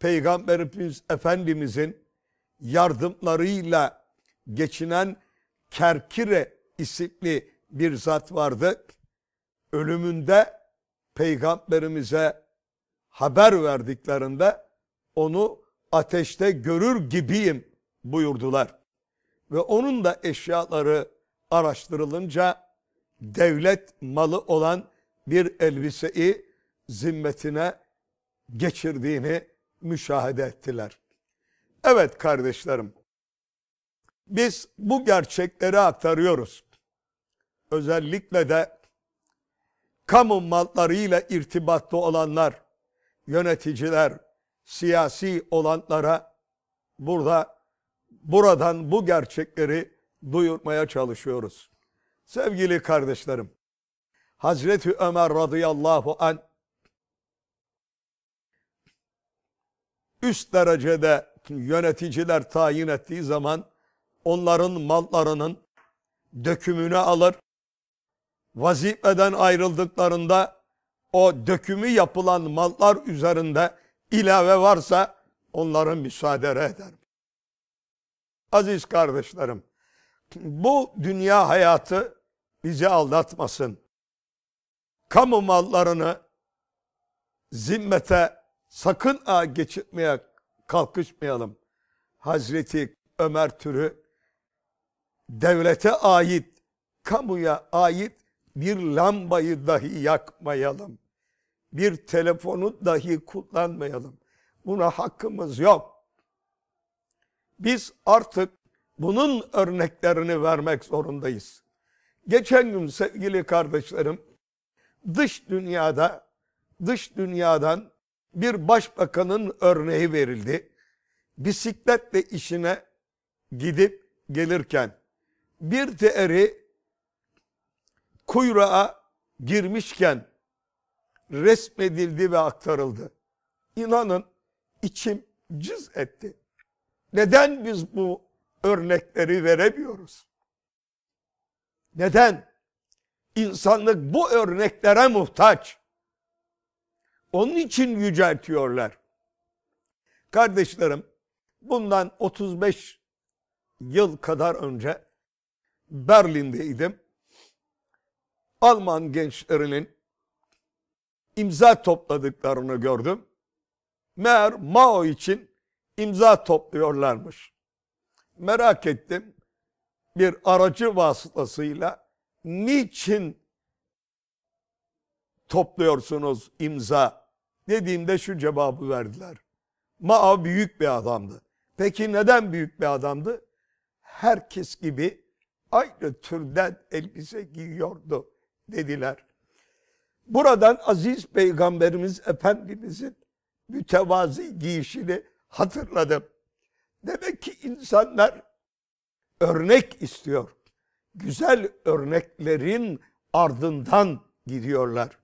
Peygamberimiz Efendimizin yardımlarıyla geçinen Kerkire isimli bir zat vardı. Ölümünde peygamberimize haber verdiklerinde onu ateşte görür gibiyim buyurdular. Ve onun da eşyaları araştırılınca devlet malı olan bir elbiseyi zimmetine geçirdiğini müşahede ettiler. Evet kardeşlerim, biz bu gerçekleri aktarıyoruz. Özellikle de kamu mallarıyla irtibatlı olanlar, yöneticiler, siyasi olanlara burada buradan bu gerçekleri duyurmaya çalışıyoruz. Sevgili kardeşlerim, Hazreti Ömer radıyallahu an üst derecede yöneticiler tayin ettiği zaman onların mallarının dökümünü alır. Vazifeden ayrıldıklarında o dökümü yapılan mallar üzerinde ilave varsa onların müsaade eder. Aziz kardeşlerim, bu dünya hayatı bizi aldatmasın. Kamu mallarını zimmete sakın a geçirtmeye kalkışmayalım. Hazreti Ömer türü devlete ait, kamuya ait bir lambayı dahi yakmayalım. Bir telefonu dahi kullanmayalım. Buna hakkımız yok. Biz artık bunun örneklerini vermek zorundayız. Geçen gün sevgili kardeşlerim dış dünyada dış dünyadan bir başbakanın örneği verildi. Bisikletle işine gidip gelirken bir teeri kuyruğa girmişken resmedildi ve aktarıldı. İnanın içim cız etti. Neden biz bu örnekleri veremiyoruz? Neden? İnsanlık bu örneklere muhtaç. Onun için yüceltiyorlar. Kardeşlerim, bundan 35 yıl kadar önce Berlin'deydim. Alman gençlerinin imza topladıklarını gördüm. Meğer Mao için imza topluyorlarmış. Merak ettim. Bir aracı vasıtasıyla niçin topluyorsunuz imza dediğimde şu cevabı verdiler. Ma'av büyük bir adamdı. Peki neden büyük bir adamdı? Herkes gibi aynı türden elbise giyiyordu dediler. Buradan aziz peygamberimiz efendimizin mütevazi giyişini hatırladım. Demek ki insanlar örnek istiyor. Güzel örneklerin ardından gidiyorlar.